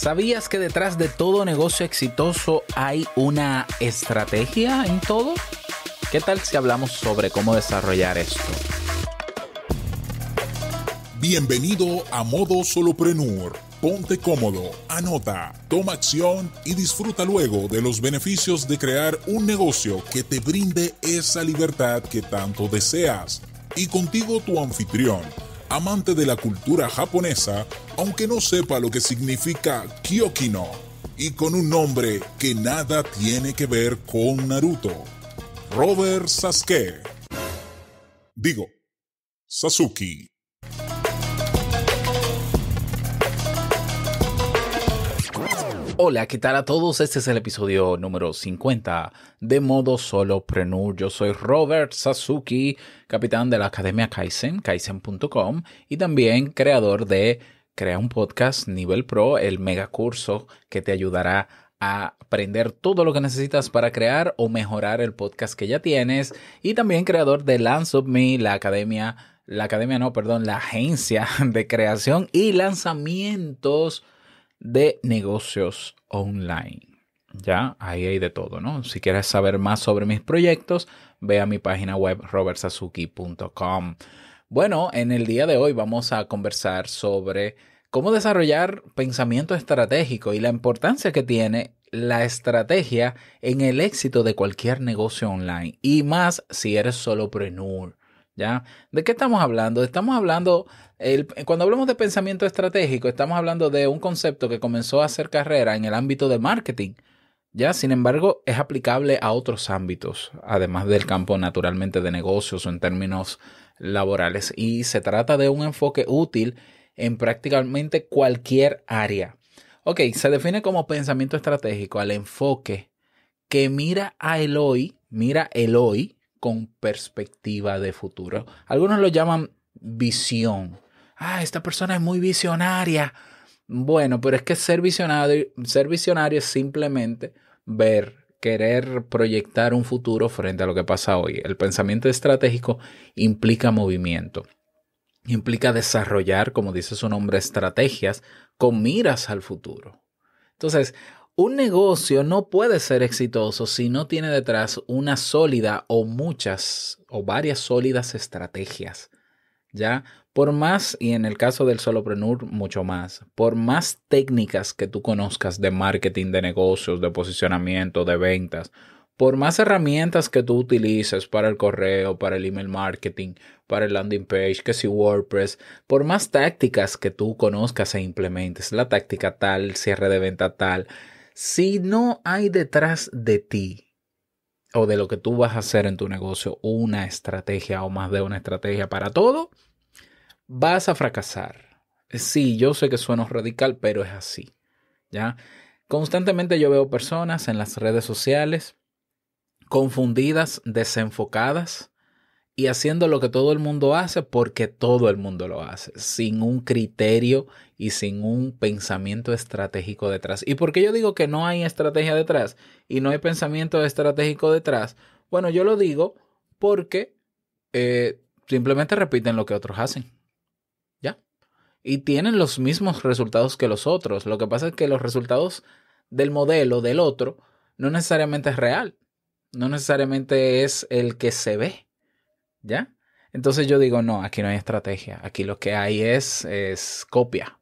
¿Sabías que detrás de todo negocio exitoso hay una estrategia en todo? ¿Qué tal si hablamos sobre cómo desarrollar esto? Bienvenido a Modo Soloprenur. Ponte cómodo, anota, toma acción y disfruta luego de los beneficios de crear un negocio que te brinde esa libertad que tanto deseas. Y contigo tu anfitrión amante de la cultura japonesa, aunque no sepa lo que significa Kyokino, y con un nombre que nada tiene que ver con Naruto, Robert Sasuke. Digo, Sasuke. Hola, ¿qué tal a todos? Este es el episodio número 50 de Modo Solo Prenu. Yo soy Robert Sasuki, capitán de la Academia Kaizen, kaizen.com, y también creador de Crea un Podcast Nivel Pro, el mega curso que te ayudará a aprender todo lo que necesitas para crear o mejorar el podcast que ya tienes, y también creador de Lance of Me, la academia, la academia no, perdón, la agencia de creación y lanzamientos de negocios online. Ya, ahí hay de todo, ¿no? Si quieres saber más sobre mis proyectos, ve a mi página web robertsazuki.com. Bueno, en el día de hoy vamos a conversar sobre cómo desarrollar pensamiento estratégico y la importancia que tiene la estrategia en el éxito de cualquier negocio online y más si eres solo prenur ¿De qué estamos hablando? Estamos hablando, cuando hablamos de pensamiento estratégico, estamos hablando de un concepto que comenzó a hacer carrera en el ámbito de marketing. Ya, sin embargo, es aplicable a otros ámbitos, además del campo naturalmente de negocios o en términos laborales. Y se trata de un enfoque útil en prácticamente cualquier área. Ok, se define como pensamiento estratégico al enfoque que mira a el hoy, mira el hoy, con perspectiva de futuro. Algunos lo llaman visión. Ah, esta persona es muy visionaria. Bueno, pero es que ser visionario, ser visionario es simplemente ver, querer proyectar un futuro frente a lo que pasa hoy. El pensamiento estratégico implica movimiento. Implica desarrollar, como dice su nombre, estrategias con miras al futuro. Entonces, un negocio no puede ser exitoso si no tiene detrás una sólida o muchas o varias sólidas estrategias. ¿Ya? Por más, y en el caso del solopreneur, mucho más, por más técnicas que tú conozcas de marketing, de negocios, de posicionamiento, de ventas, por más herramientas que tú utilices para el correo, para el email marketing, para el landing page, que si WordPress, por más tácticas que tú conozcas e implementes, la táctica tal, cierre de venta tal, si no hay detrás de ti o de lo que tú vas a hacer en tu negocio una estrategia o más de una estrategia para todo, vas a fracasar. Sí, yo sé que suena radical, pero es así. ¿Ya? Constantemente yo veo personas en las redes sociales confundidas, desenfocadas, y haciendo lo que todo el mundo hace porque todo el mundo lo hace, sin un criterio y sin un pensamiento estratégico detrás. ¿Y por qué yo digo que no hay estrategia detrás y no hay pensamiento estratégico detrás? Bueno, yo lo digo porque eh, simplemente repiten lo que otros hacen. ¿Ya? Y tienen los mismos resultados que los otros. Lo que pasa es que los resultados del modelo del otro no necesariamente es real, no necesariamente es el que se ve ¿Ya? Entonces yo digo, no, aquí no hay estrategia. Aquí lo que hay es, es copia,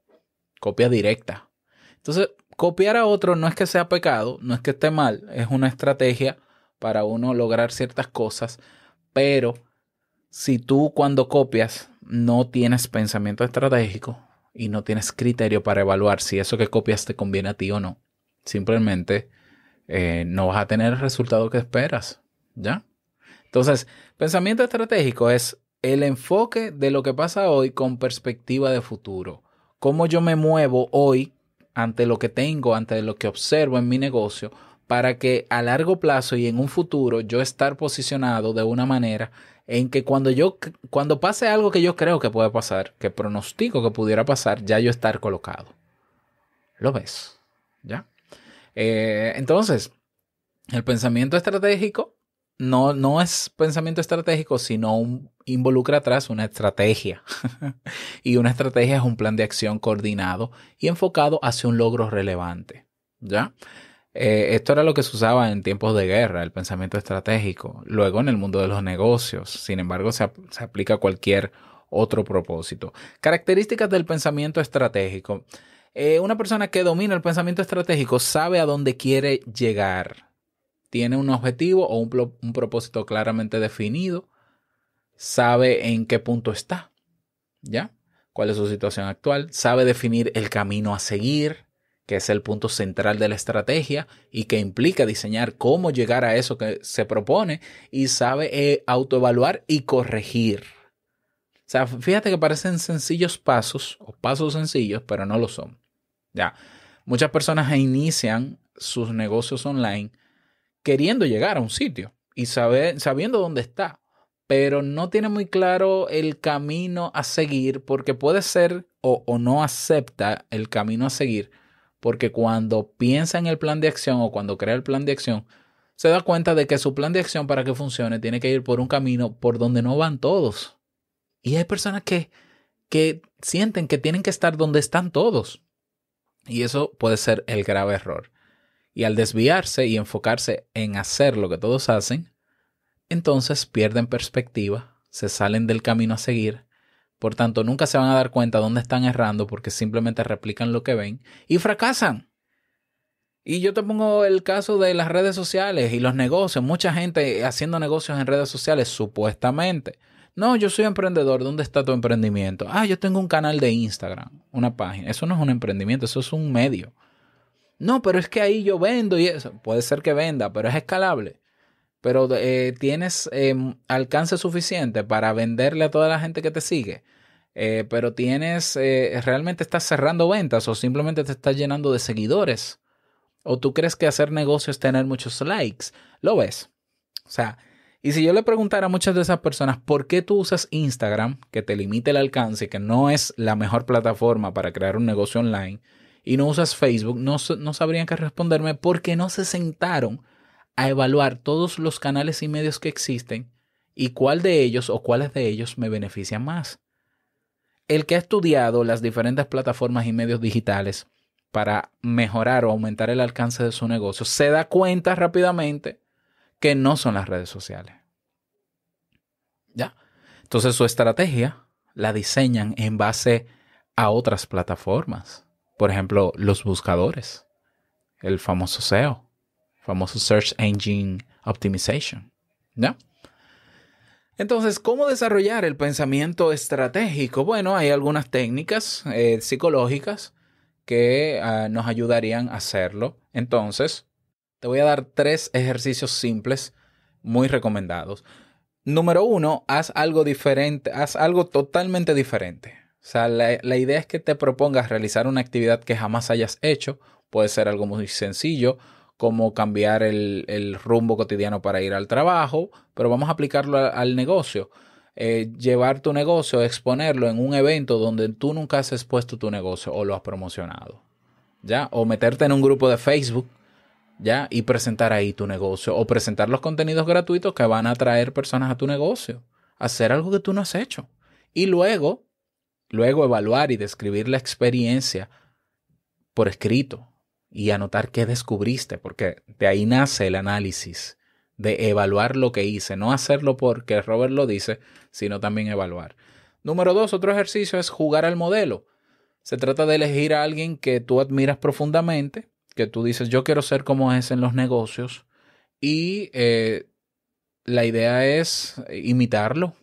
copia directa. Entonces, copiar a otro no es que sea pecado, no es que esté mal, es una estrategia para uno lograr ciertas cosas, pero si tú cuando copias no tienes pensamiento estratégico y no tienes criterio para evaluar si eso que copias te conviene a ti o no, simplemente eh, no vas a tener el resultado que esperas, ¿ya? Entonces, pensamiento estratégico es el enfoque de lo que pasa hoy con perspectiva de futuro. Cómo yo me muevo hoy ante lo que tengo, ante lo que observo en mi negocio, para que a largo plazo y en un futuro yo estar posicionado de una manera en que cuando yo cuando pase algo que yo creo que puede pasar, que pronostico que pudiera pasar, ya yo estar colocado. Lo ves, ¿ya? Eh, entonces, el pensamiento estratégico no, no es pensamiento estratégico, sino involucra atrás una estrategia. y una estrategia es un plan de acción coordinado y enfocado hacia un logro relevante. ¿Ya? Eh, esto era lo que se usaba en tiempos de guerra, el pensamiento estratégico. Luego en el mundo de los negocios, sin embargo, se, aplica a cualquier otro propósito. Características del pensamiento estratégico. Eh, una persona que domina el pensamiento estratégico sabe a dónde quiere llegar tiene un objetivo o un, propósito claramente definido, sabe en qué punto está, ¿ya? ¿Cuál es su situación actual? Sabe definir el camino a seguir, que es el punto central de la estrategia y que implica diseñar cómo llegar a eso que se propone y sabe eh, autoevaluar y corregir. O sea, fíjate que parecen sencillos pasos o pasos sencillos, pero no lo son. Ya. Muchas personas inician sus negocios online queriendo llegar a un sitio y sabiendo dónde está, pero no tiene muy claro el camino a seguir porque puede ser o, o no acepta el camino a seguir porque cuando piensa en el plan de acción o cuando crea el plan de acción, se da cuenta de que su plan de acción para que funcione tiene que ir por un camino por donde no van todos. Y hay personas que, que sienten que tienen que estar donde están todos. Y eso puede ser el grave error. Y al desviarse y enfocarse en hacer lo que todos hacen, entonces pierden perspectiva, se salen del camino a seguir, por tanto nunca se van a dar cuenta dónde están errando porque simplemente replican lo que ven y fracasan. Y yo te pongo el caso de las redes sociales y los negocios, mucha gente haciendo negocios en redes sociales supuestamente. No, yo soy emprendedor, ¿dónde está tu emprendimiento? Ah, yo tengo un canal de Instagram, una página. Eso no es un emprendimiento, eso es un medio. No, pero es que ahí yo vendo y eso. Puede ser que venda, pero es escalable. Pero eh, tienes em, alcance suficiente para venderle a toda la gente que te sigue. Eh, pero tienes, eh, realmente estás cerrando ventas o simplemente te estás llenando de seguidores. O tú crees que hacer negocios es tener muchos likes. Lo ves. O sea, y si yo le preguntara a muchas de esas personas por qué tú usas Instagram, que te limita el alcance y que no es la mejor plataforma para crear un negocio online, y no usas Facebook, no, sabrían qué responderme porque no se sentaron a evaluar todos los canales y medios que existen y cuál de ellos o cuáles de ellos me benefician más. El que ha estudiado las diferentes plataformas y medios digitales para mejorar o aumentar el alcance de su negocio se da cuenta rápidamente que no son las redes sociales. ¿Ya? Entonces su estrategia la diseñan en base a otras plataformas por ejemplo, los buscadores, el famoso SEO, famoso Search Engine Optimization. ¿no? Entonces, ¿cómo desarrollar el pensamiento estratégico? Bueno, hay algunas técnicas eh, psicológicas que ah, nos ayudarían a hacerlo. Entonces, te voy a dar tres ejercicios simples muy recomendados. Número uno, haz algo diferente, haz algo totalmente diferente. O sea, la, idea es que te propongas realizar una actividad que jamás hayas hecho. Puede ser algo muy sencillo, como cambiar el, rumbo cotidiano para ir al trabajo, pero vamos a aplicarlo al negocio. Eh, llevar tu negocio, exponerlo en un evento donde tú nunca has expuesto tu negocio o lo has promocionado. ¿Ya? O meterte en un grupo de Facebook, ¿ya? Y presentar ahí tu negocio. O presentar los contenidos gratuitos que van a atraer personas a tu negocio. Hacer algo que tú no has hecho. Y luego Luego evaluar y describir la experiencia por escrito y anotar qué descubriste, porque de ahí nace el análisis, de evaluar lo que hice, no hacerlo porque Robert lo dice, sino también evaluar. Número dos, otro ejercicio es jugar al modelo. Se trata de elegir a alguien que tú admiras profundamente, que tú dices, yo quiero ser como es en los negocios, y eh, la idea es imitarlo.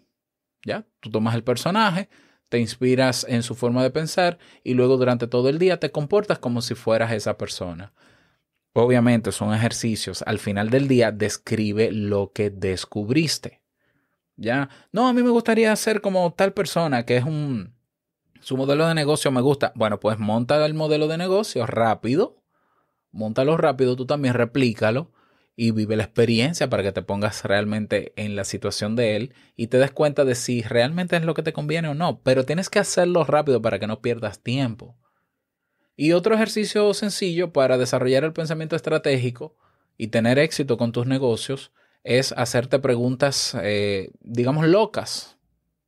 ¿Ya? Tú tomas el personaje, te inspiras en su forma de pensar y luego durante todo el día te comportas como si fueras esa persona. Obviamente son ejercicios. Al final del día describe lo que descubriste. Ya, no, a mí me gustaría ser como tal persona que es un su modelo de negocio me gusta. Bueno, pues monta el modelo de negocio rápido. Móntalo rápido, tú también replícalo y vive la experiencia para que te pongas realmente en la situación de él y te des cuenta de si realmente es lo que te conviene o no, pero tienes que hacerlo rápido para que no pierdas tiempo. Y otro ejercicio sencillo para desarrollar el pensamiento estratégico y tener éxito con tus negocios es hacerte preguntas, eh, digamos, locas,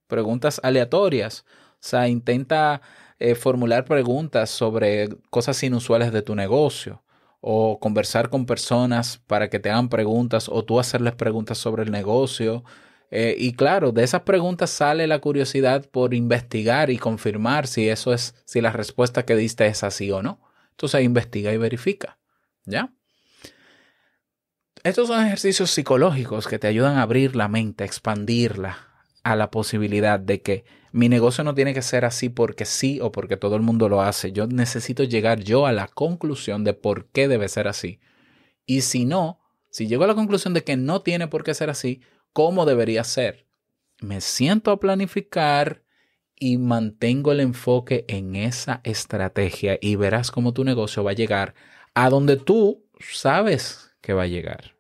preguntas aleatorias. O sea, intenta eh, formular preguntas sobre cosas inusuales de tu negocio o conversar con personas para que te hagan preguntas o tú hacerles preguntas sobre el negocio. Eh, y claro, de esas preguntas sale la curiosidad por investigar y confirmar si eso es, si la respuesta que diste es así o no. Entonces investiga y verifica. ¿Ya? Estos son ejercicios psicológicos que te ayudan a abrir la mente, a expandirla a la posibilidad de que mi negocio no tiene que ser así porque sí o porque todo el mundo lo hace. Yo necesito llegar yo a la conclusión de por qué debe ser así. Y si no, si llego a la conclusión de que no tiene por qué ser así, ¿cómo debería ser? Me siento a planificar y mantengo el enfoque en esa estrategia y verás cómo tu negocio va a llegar a donde tú sabes que va a llegar.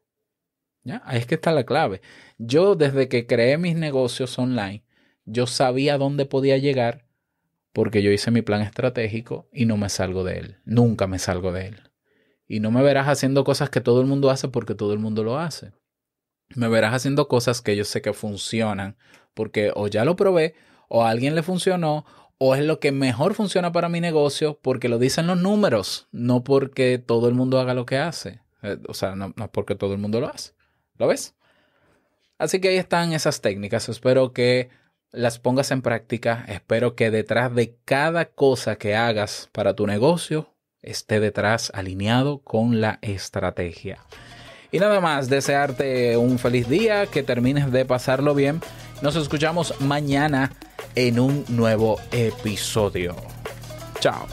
¿Ya? Ahí es que está la clave. Yo desde que creé mis negocios online, yo sabía dónde podía llegar porque yo hice mi plan estratégico y no me salgo de él. Nunca me salgo de él. Y no me verás haciendo cosas que todo el mundo hace porque todo el mundo lo hace. Me verás haciendo cosas que yo sé que funcionan porque o ya lo probé o a alguien le funcionó o es lo que mejor funciona para mi negocio porque lo dicen los números, no porque todo el mundo haga lo que hace. Eh, o sea, no, no porque todo el mundo lo hace. ¿Lo ves? Así que ahí están esas técnicas. Espero que las pongas en práctica. Espero que detrás de cada cosa que hagas para tu negocio esté detrás alineado con la estrategia. Y nada más, desearte un feliz día, que termines de pasarlo bien. Nos escuchamos mañana en un nuevo episodio. Chao.